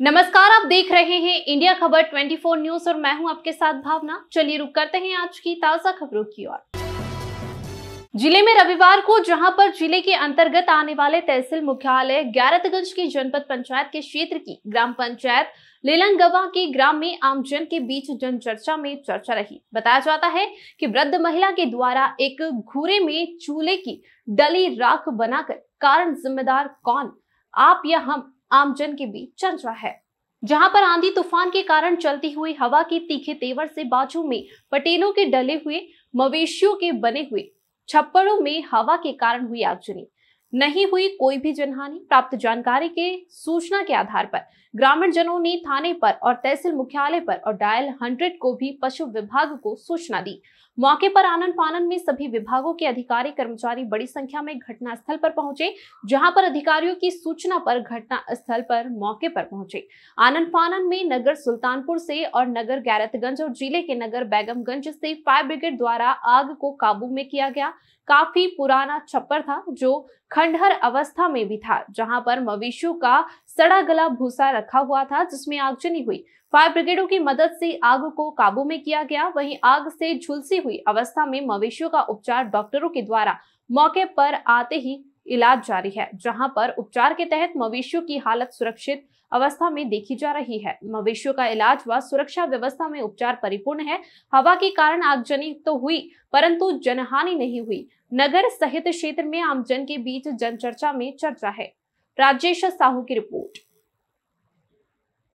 नमस्कार आप देख रहे हैं इंडिया खबर 24 न्यूज और मैं हूं आपके साथ भावना चलिए रुक करते हैं आज की ताजा खबरों की ओर जिले में रविवार को जहां पर जिले के अंतर्गत आने वाले तहसील मुख्यालय ग्यारतगंज की जनपद पंचायत के क्षेत्र की ग्राम पंचायत गवा के ग्राम में आमजन के बीच जन चर्चा में चर्चा रही बताया जाता है कि वृद्ध महिला के द्वारा एक घूरे में चूल्हे की डली राख बनाकर कारण जिम्मेदार कौन आप या हम आमजन के बीच चल रहा है जहां पर आंधी तूफान के कारण चलती हुई हवा के तीखे तेवर से बाजू में पटेलों के डले हुए मवेशियों के बने हुए छप्पड़ों में हवा के कारण हुई आगजनी नहीं हुई कोई भी जनहानि प्राप्त जानकारी के सूचना के आधार पर ग्रामीण जनों ने थाने पर और तहसील मुख्यालय पर और डायल हंड्रेड को भी पशु विभाग को सूचना दी मौके पर आनंद फानंद में सभी विभागों के अधिकारी कर्मचारी बड़ी संख्या में घटना स्थल पर पहुंचे जहां पर अधिकारियों की सूचना पर घटना स्थल पर मौके पर पहुंचे आनंद फानंद में नगर सुल्तानपुर से और नगर गैरतगंज और जिले के नगर बैगमगंज से फायर ब्रिगेड द्वारा आग को काबू में किया गया काफी पुराना छप्पर था जो खंडहर अवस्था में भी था जहां पर मवेशियों का सड़ा गला भूसा रखा हुआ था जिसमें आगजनी हुई फायर ब्रिगेडों की मदद से आग को काबू में किया गया वहीं आग से झुलसी हुई अवस्था में मवेशियों का उपचार डॉक्टरों के द्वारा मौके पर आते ही इलाज जारी है जहां पर उपचार के तहत मवेशियों की हालत सुरक्षित अवस्था में देखी जा रही है मवेशियों का इलाज व सुरक्षा व्यवस्था में उपचार परिपूर्ण है हवा के कारण आगजनी तो हुई परंतु जनहानि नहीं हुई नगर सहित क्षेत्र में आमजन के बीच जनचर्चा में चर्चा है राजेश साहू की रिपोर्ट